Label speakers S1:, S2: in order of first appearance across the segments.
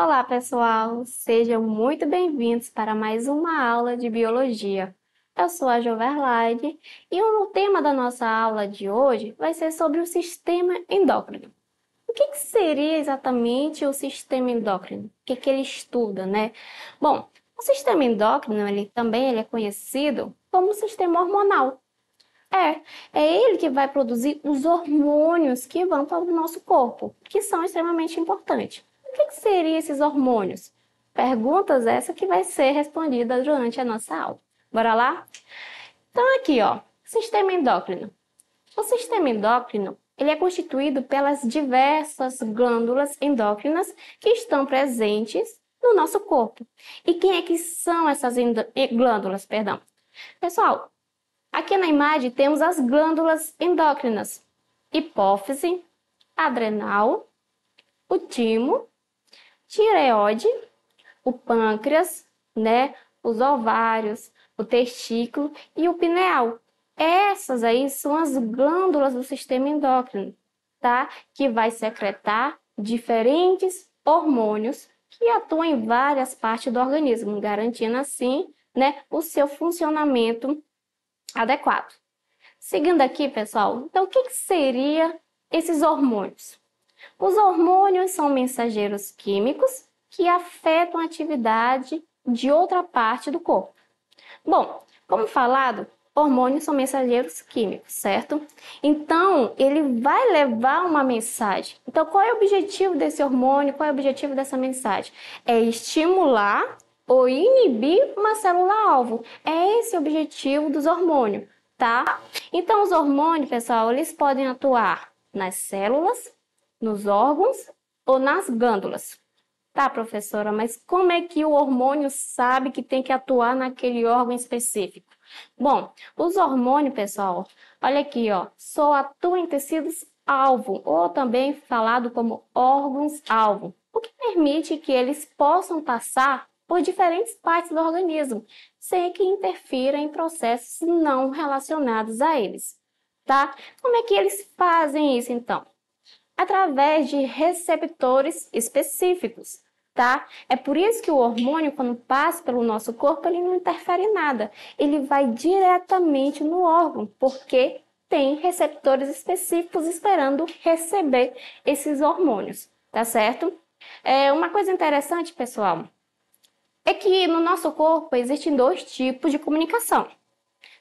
S1: Olá, pessoal! Sejam muito bem-vindos para mais uma aula de Biologia. Eu sou a Joverlade e o tema da nossa aula de hoje vai ser sobre o sistema endócrino. O que, que seria exatamente o sistema endócrino? O que, que ele estuda, né? Bom, o sistema endócrino ele, também ele é conhecido como sistema hormonal. É, é ele que vai produzir os hormônios que vão para o nosso corpo, que são extremamente importantes que, que seriam esses hormônios? Perguntas essa que vai ser respondida durante a nossa aula. Bora lá? Então aqui, ó, sistema endócrino. O sistema endócrino ele é constituído pelas diversas glândulas endócrinas que estão presentes no nosso corpo. E quem é que são essas glândulas, perdão? Pessoal, aqui na imagem temos as glândulas endócrinas: hipófise, adrenal, o timo tireoide, o pâncreas, né, os ovários, o testículo e o pineal. Essas aí são as glândulas do sistema endócrino, tá? Que vai secretar diferentes hormônios que atuam em várias partes do organismo, garantindo assim, né, o seu funcionamento adequado. Seguindo aqui, pessoal, então o que, que seria esses hormônios? Os hormônios são mensageiros químicos que afetam a atividade de outra parte do corpo. Bom, como falado, hormônios são mensageiros químicos, certo? Então, ele vai levar uma mensagem. Então, qual é o objetivo desse hormônio? Qual é o objetivo dessa mensagem? É estimular ou inibir uma célula-alvo. É esse o objetivo dos hormônios, tá? Então, os hormônios, pessoal, eles podem atuar nas células nos órgãos ou nas glândulas? Tá, professora, mas como é que o hormônio sabe que tem que atuar naquele órgão específico? Bom, os hormônios, pessoal, olha aqui, ó, só atuam em tecidos alvo, ou também falado como órgãos alvo, o que permite que eles possam passar por diferentes partes do organismo, sem que interfira em processos não relacionados a eles, tá? Como é que eles fazem isso então? através de receptores específicos, tá? É por isso que o hormônio, quando passa pelo nosso corpo, ele não interfere em nada. Ele vai diretamente no órgão, porque tem receptores específicos esperando receber esses hormônios, tá certo? É, uma coisa interessante, pessoal, é que no nosso corpo existem dois tipos de comunicação.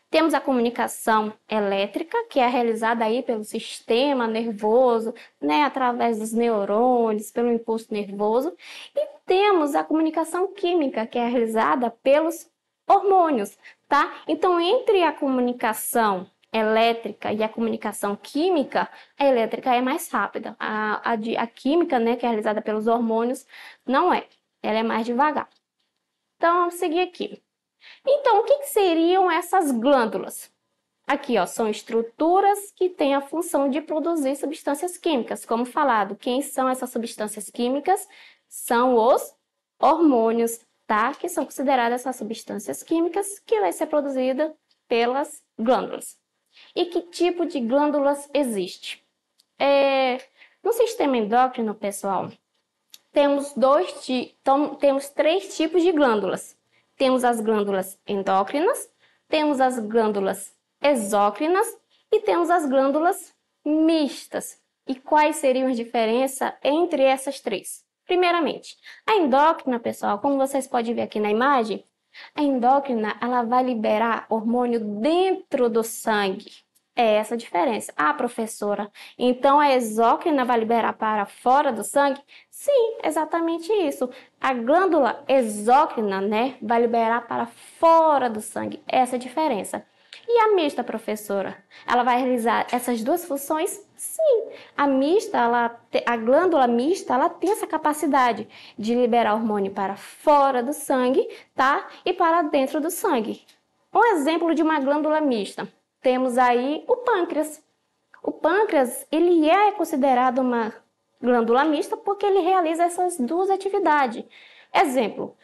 S1: Temos a comunicação elétrica, que é realizada aí pelo sistema nervoso, né, através dos neurônios, pelo impulso nervoso, e temos a comunicação química, que é realizada pelos hormônios, tá? Então, entre a comunicação elétrica e a comunicação química, a elétrica é mais rápida. A, a, a química, né, que é realizada pelos hormônios, não é. Ela é mais devagar. Então, vamos seguir aqui. Então, o que, que seriam essas glândulas? Aqui, ó, são estruturas que têm a função de produzir substâncias químicas. Como falado, quem são essas substâncias químicas? São os hormônios, tá? Que são consideradas essas substâncias químicas que vai ser produzida pelas glândulas. E que tipo de glândulas existe? É... No sistema endócrino, pessoal, temos, dois, temos três tipos de glândulas. Temos as glândulas endócrinas, temos as glândulas exócrinas e temos as glândulas mistas. E quais seriam as diferenças entre essas três? Primeiramente, a endócrina, pessoal, como vocês podem ver aqui na imagem, a endócrina ela vai liberar hormônio dentro do sangue. É essa a diferença. Ah, professora, então a exócrina vai liberar para fora do sangue? Sim, exatamente isso. A glândula exócrina, né, vai liberar para fora do sangue. Essa é a diferença. E a mista, professora? Ela vai realizar essas duas funções? Sim. A mista, ela, a glândula mista, ela tem essa capacidade de liberar hormônio para fora do sangue, tá? E para dentro do sangue. Um exemplo de uma glândula mista temos aí o pâncreas. O pâncreas, ele é considerado uma glândula mista porque ele realiza essas duas atividades. Exemplo,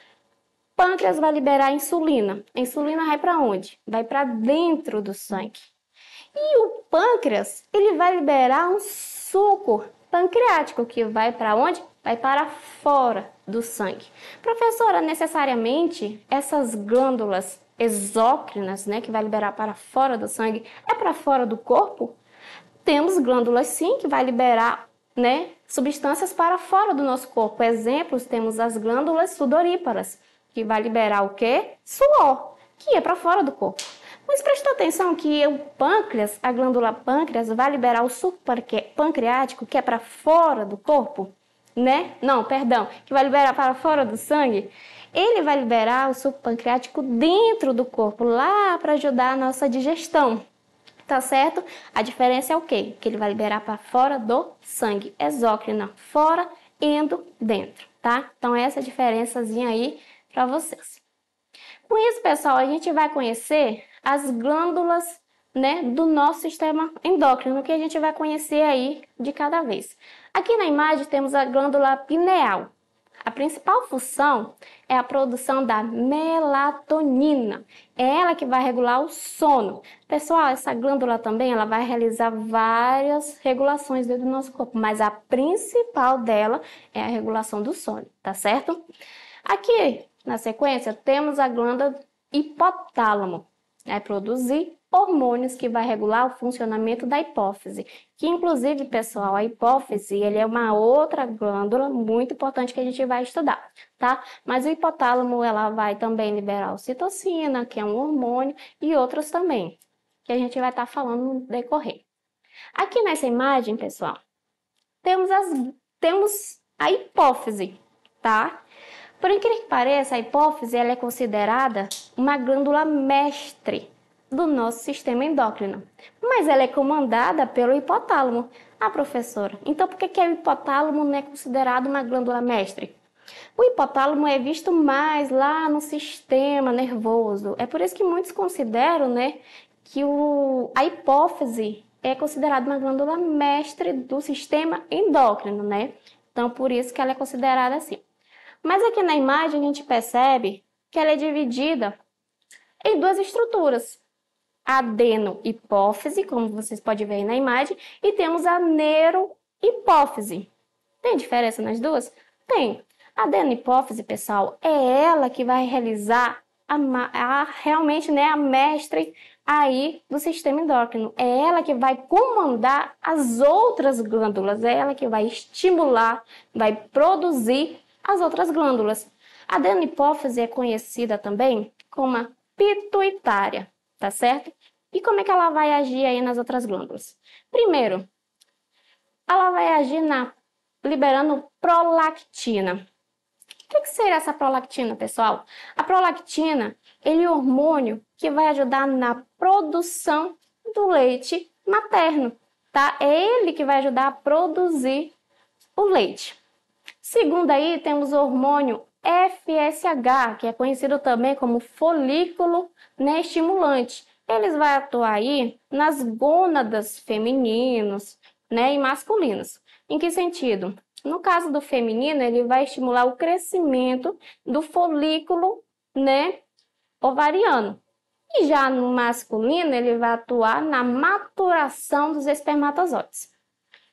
S1: pâncreas vai liberar insulina. A insulina vai para onde? Vai para dentro do sangue. E o pâncreas, ele vai liberar um suco pancreático que vai para onde? Vai para fora do sangue. Professora, necessariamente essas glândulas exócrinas, né, que vai liberar para fora do sangue, é para fora do corpo, temos glândulas sim que vai liberar, né, substâncias para fora do nosso corpo. Exemplos temos as glândulas sudoríparas, que vai liberar o quê? Suor, que é para fora do corpo. Mas presta atenção que o pâncreas, a glândula pâncreas, vai liberar o suco pancreático, que é para fora do corpo, né? Não, perdão, que vai liberar para fora do sangue ele vai liberar o suco pancreático dentro do corpo, lá para ajudar a nossa digestão. Tá certo? A diferença é o quê? Que ele vai liberar para fora do sangue, exócrina, fora, indo dentro, tá? Então essa é diferençazinha aí para vocês. Com isso, pessoal, a gente vai conhecer as glândulas né, do nosso sistema endócrino, que a gente vai conhecer aí de cada vez. Aqui na imagem temos a glândula pineal, a principal função é a produção da melatonina. É ela que vai regular o sono. Pessoal, essa glândula também ela vai realizar várias regulações dentro do nosso corpo, mas a principal dela é a regulação do sono, tá certo? Aqui, na sequência, temos a glândula hipotálamo. Vai produzir hormônios que vai regular o funcionamento da hipófise, que inclusive, pessoal, a hipófise, ele é uma outra glândula muito importante que a gente vai estudar, tá? Mas o hipotálamo, ela vai também liberar ocitocina, que é um hormônio, e outros também, que a gente vai estar tá falando no decorrer. Aqui nessa imagem, pessoal, temos as temos a hipófise, tá? Por incrível que pareça, a hipófise ela é considerada uma glândula mestre do nosso sistema endócrino. Mas ela é comandada pelo hipotálamo. Ah, professora, então por que, que é o hipotálamo não é considerado uma glândula mestre? O hipotálamo é visto mais lá no sistema nervoso. É por isso que muitos consideram né, que o, a hipófise é considerada uma glândula mestre do sistema endócrino, né? Então, por isso que ela é considerada assim. Mas aqui na imagem a gente percebe que ela é dividida em duas estruturas adenohipófise, como vocês podem ver na imagem, e temos a neurohipófise. Tem diferença nas duas? Tem. A adenohipófise, pessoal, é ela que vai realizar a, a, realmente né, a mestre aí do sistema endócrino. É ela que vai comandar as outras glândulas, é ela que vai estimular, vai produzir as outras glândulas. A adenohipófise é conhecida também como a pituitária tá certo? E como é que ela vai agir aí nas outras glândulas? Primeiro, ela vai agir na liberando prolactina. O que, que seria essa prolactina, pessoal? A prolactina ele é um hormônio que vai ajudar na produção do leite materno, tá? É ele que vai ajudar a produzir o leite. Segundo aí, temos o hormônio FSH, que é conhecido também como folículo né, estimulante. Eles vão atuar aí nas gônadas femininos né, e masculinos. Em que sentido? No caso do feminino, ele vai estimular o crescimento do folículo né, ovariano. E já no masculino, ele vai atuar na maturação dos espermatozoides.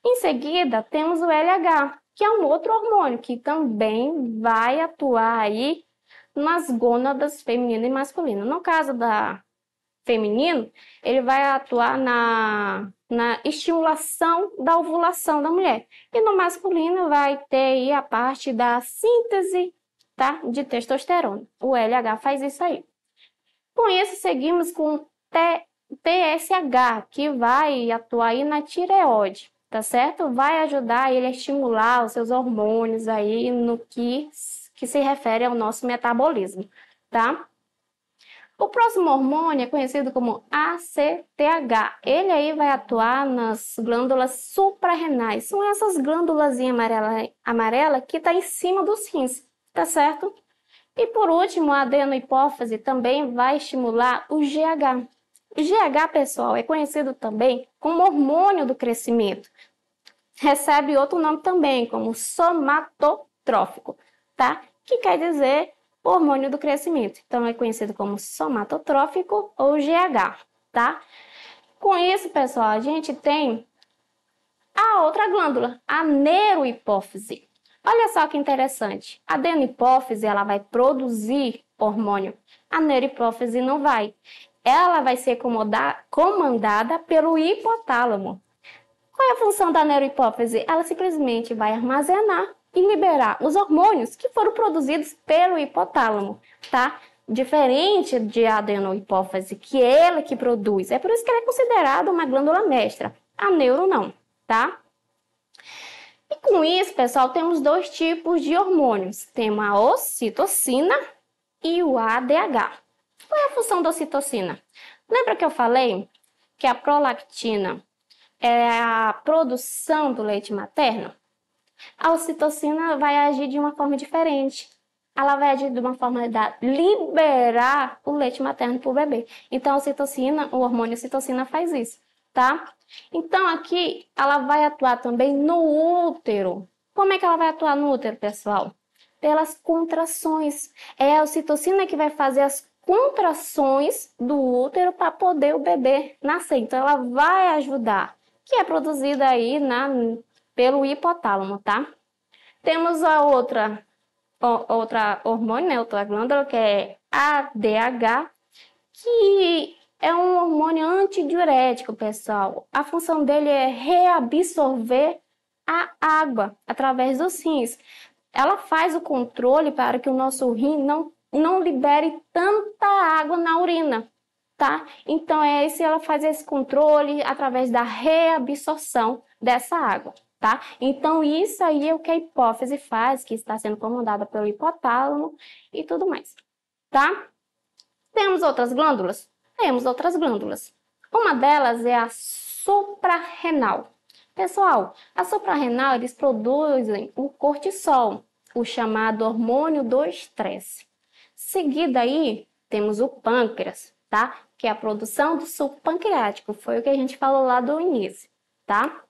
S1: Em seguida, temos o LH, que é um outro hormônio que também vai atuar aí nas gônadas feminina e masculina. No caso da feminino, ele vai atuar na, na estimulação da ovulação da mulher. E no masculino vai ter aí a parte da síntese tá, de testosterona. O LH faz isso aí. Com isso, seguimos com TSH, que vai atuar aí na tireoide tá certo? Vai ajudar ele a estimular os seus hormônios aí no que, que se refere ao nosso metabolismo, tá? O próximo hormônio é conhecido como ACTH. Ele aí vai atuar nas glândulas suprarrenais. São essas glândulas amarela, amarela que está em cima dos rins, tá certo? E por último, a adenohipófise também vai estimular o GH, o GH, pessoal, é conhecido também como hormônio do crescimento. Recebe outro nome também, como somatotrófico, tá? Que quer dizer hormônio do crescimento. Então é conhecido como somatotrófico ou GH, tá? Com isso, pessoal, a gente tem a outra glândula, a neurohipófise. Olha só que interessante. A adenohipófise, ela vai produzir hormônio. A neurohipófise não vai ela vai ser comandada pelo hipotálamo. Qual é a função da neurohipófise? Ela simplesmente vai armazenar e liberar os hormônios que foram produzidos pelo hipotálamo, tá? Diferente de a adenohipófise, que é ela que produz. É por isso que ela é considerada uma glândula mestra. A neuro não, tá? E com isso, pessoal, temos dois tipos de hormônios. Temos a ocitocina e o ADH. Qual é a função da ocitocina? Lembra que eu falei que a prolactina é a produção do leite materno? A ocitocina vai agir de uma forma diferente. Ela vai agir de uma forma de liberar o leite materno para o bebê. Então, a ocitocina, o hormônio ocitocina faz isso, tá? Então, aqui, ela vai atuar também no útero. Como é que ela vai atuar no útero, pessoal? Pelas contrações. É a ocitocina que vai fazer as contrações do útero para poder o bebê nascer. Então, ela vai ajudar, que é produzida aí na, pelo hipotálamo, tá? Temos a outra, outra hormônio, né, outra glândula, que é ADH, que é um hormônio antidiurético, pessoal. A função dele é reabsorver a água através dos rins. Ela faz o controle para que o nosso rim não não libere tanta água na urina, tá? Então é esse ela faz esse controle através da reabsorção dessa água, tá? Então isso aí é o que a hipófise faz, que está sendo comandada pelo hipotálamo e tudo mais, tá? Temos outras glândulas? Temos outras glândulas. Uma delas é a suprarrenal. Pessoal, a suprarrenal eles produzem o cortisol, o chamado hormônio do estresse. Seguida aí, temos o pâncreas, tá? Que é a produção do suco pancreático, foi o que a gente falou lá do início, tá?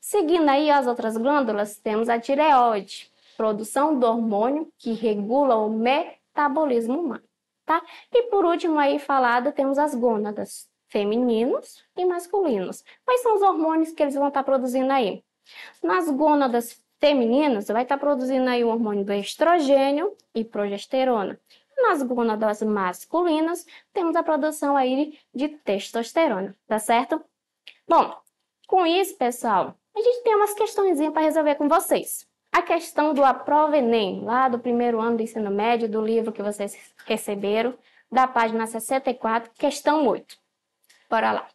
S1: Seguindo aí as outras glândulas, temos a tireoide, produção do hormônio que regula o metabolismo humano, tá? E por último aí falado, temos as gônadas, femininos e masculinos. Quais são os hormônios que eles vão estar tá produzindo aí? Nas gônadas femininas, vai estar tá produzindo aí o hormônio do estrogênio e progesterona nas gônadas masculinas, temos a produção aí de testosterona, tá certo? Bom, com isso, pessoal, a gente tem umas questões para resolver com vocês. A questão do aprovenem, lá do primeiro ano do ensino médio, do livro que vocês receberam, da página 64, questão 8. Bora lá.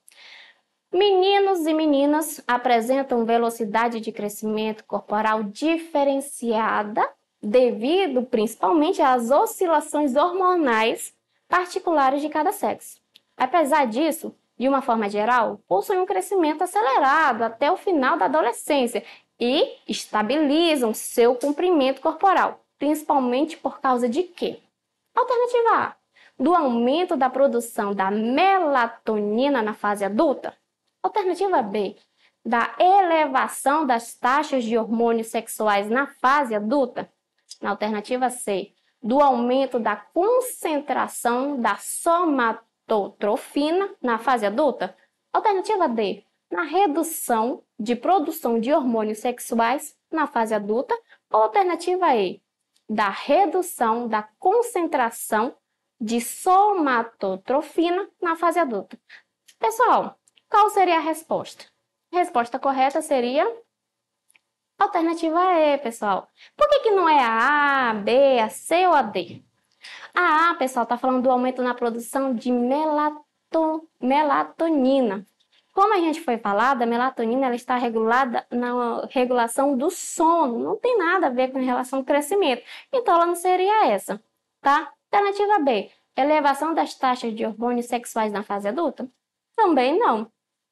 S1: Meninos e meninas apresentam velocidade de crescimento corporal diferenciada devido principalmente às oscilações hormonais particulares de cada sexo. Apesar disso, de uma forma geral, possuem um crescimento acelerado até o final da adolescência e estabilizam seu comprimento corporal, principalmente por causa de quê? Alternativa A, do aumento da produção da melatonina na fase adulta. Alternativa B, da elevação das taxas de hormônios sexuais na fase adulta na alternativa C, do aumento da concentração da somatotrofina na fase adulta? Alternativa D, na redução de produção de hormônios sexuais na fase adulta? Ou alternativa E, da redução da concentração de somatotrofina na fase adulta? Pessoal, qual seria a resposta? A resposta correta seria Alternativa E, é, pessoal. Por que, que não é a A, a B, a C ou a D? A A, pessoal, está falando do aumento na produção de melato, melatonina. Como a gente foi falado, a melatonina ela está regulada na regulação do sono. Não tem nada a ver com relação ao crescimento. Então, ela não seria essa, tá? Alternativa B, elevação das taxas de hormônios sexuais na fase adulta? Também não,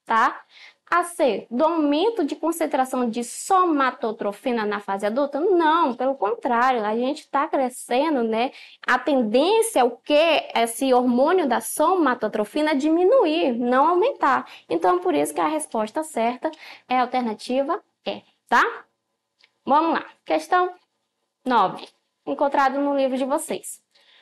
S1: tá? a ser do aumento de concentração de somatotrofina na fase adulta? Não, pelo contrário, a gente está crescendo, né? A tendência é o que é esse hormônio da somatotrofina diminuir, não aumentar. Então, por isso que a resposta certa é a alternativa E, tá? Vamos lá. Questão 9, encontrado no livro de vocês.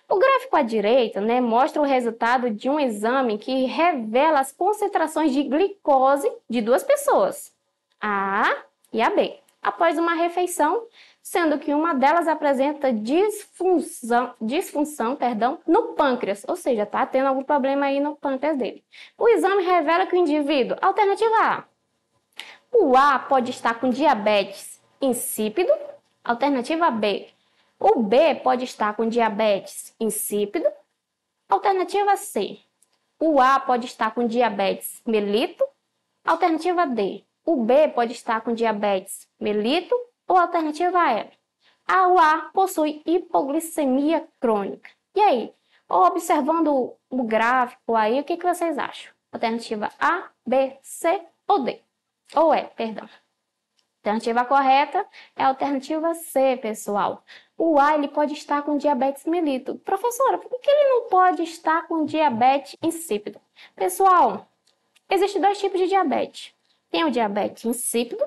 S1: O gráfico à direita né, mostra o resultado de um exame que revela as concentrações de glicose de duas pessoas, a A e a B, após uma refeição, sendo que uma delas apresenta disfunção, disfunção perdão, no pâncreas, ou seja, está tendo algum problema aí no pâncreas dele. O exame revela que o indivíduo, alternativa A, o A pode estar com diabetes insípido, alternativa B, o B pode estar com diabetes insípido. Alternativa C. O A pode estar com diabetes melito. Alternativa D. O B pode estar com diabetes melito. Ou alternativa E. A, o A possui hipoglicemia crônica. E aí? Observando o gráfico aí, o que, que vocês acham? Alternativa A, B, C ou D? Ou E, perdão. Alternativa correta é a alternativa C, pessoal o A ele pode estar com diabetes mellito, Professora, por que ele não pode estar com diabetes insípido? Pessoal, existem dois tipos de diabetes. Tem o diabetes insípido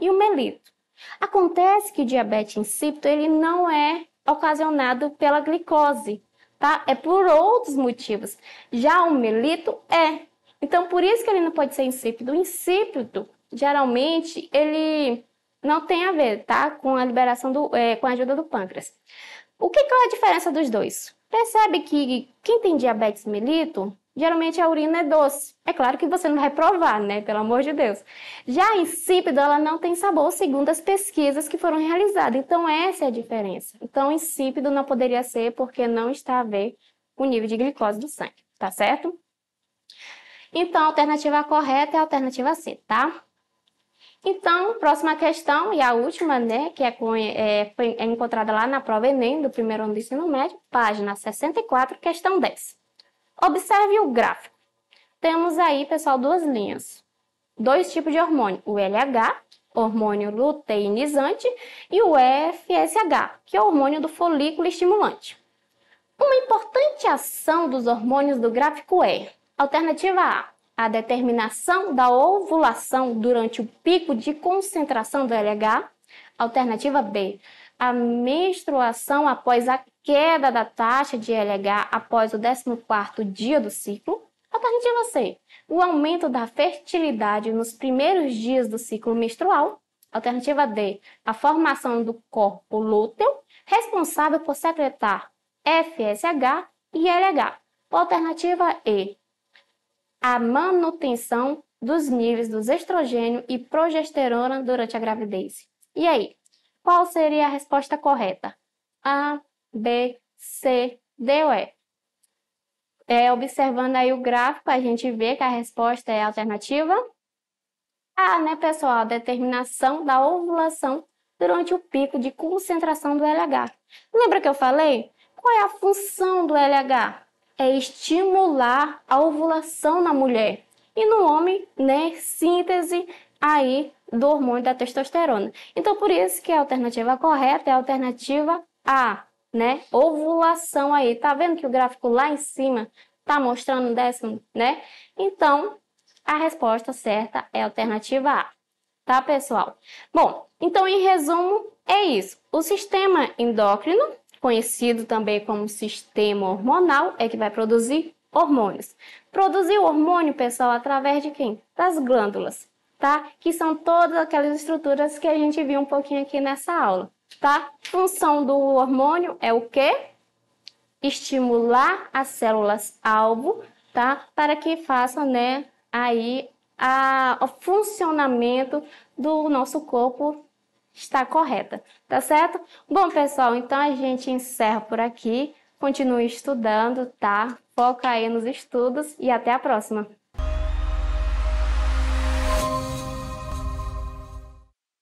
S1: e o mellito. Acontece que o diabetes insípido ele não é ocasionado pela glicose, tá? É por outros motivos. Já o melito é. Então, por isso que ele não pode ser insípido. O insípido, geralmente, ele não tem a ver, tá? Com a liberação do, é, com a ajuda do pâncreas. O que, que é a diferença dos dois? Percebe que quem tem diabetes mellito, Geralmente a urina é doce. É claro que você não vai provar, né? Pelo amor de Deus. Já a insípida, ela não tem sabor, segundo as pesquisas que foram realizadas. Então, essa é a diferença. Então, insípido não poderia ser porque não está a ver o nível de glicose do sangue, tá certo? Então, a alternativa correta é a alternativa C, tá? Então, próxima questão, e a última, né, que é, é, é encontrada lá na prova Enem do primeiro ano do ensino médio, página 64, questão 10. Observe o gráfico. Temos aí, pessoal, duas linhas. Dois tipos de hormônio, o LH, hormônio luteinizante, e o FSH, que é o hormônio do folículo estimulante. Uma importante ação dos hormônios do gráfico é, alternativa A, a determinação da ovulação durante o pico de concentração do LH. Alternativa B, a menstruação após a queda da taxa de LH após o 14º dia do ciclo. Alternativa C, o aumento da fertilidade nos primeiros dias do ciclo menstrual. Alternativa D, a formação do corpo lúteo, responsável por secretar FSH e LH. Alternativa E, a manutenção dos níveis dos estrogênio e progesterona durante a gravidez. E aí, qual seria a resposta correta? A, B, C, D ou E? É, observando aí o gráfico, a gente vê que a resposta é a alternativa A, né, pessoal? A determinação da ovulação durante o pico de concentração do LH. Lembra que eu falei? Qual é a função do LH? é estimular a ovulação na mulher. E no homem, né, síntese aí do hormônio da testosterona. Então, por isso que é a alternativa correta é a alternativa A, né? Ovulação aí. Tá vendo que o gráfico lá em cima tá mostrando décimo, né? Então, a resposta certa é a alternativa A. Tá, pessoal? Bom, então em resumo é isso. O sistema endócrino conhecido também como sistema hormonal, é que vai produzir hormônios. Produzir o hormônio, pessoal, através de quem? Das glândulas, tá? Que são todas aquelas estruturas que a gente viu um pouquinho aqui nessa aula, tá? Função do hormônio é o quê? Estimular as células alvo, tá? Para que façam, né, aí a, o funcionamento do nosso corpo está correta, tá certo? Bom, pessoal, então a gente encerra por aqui. Continue estudando, tá? Foca aí nos estudos e até a próxima!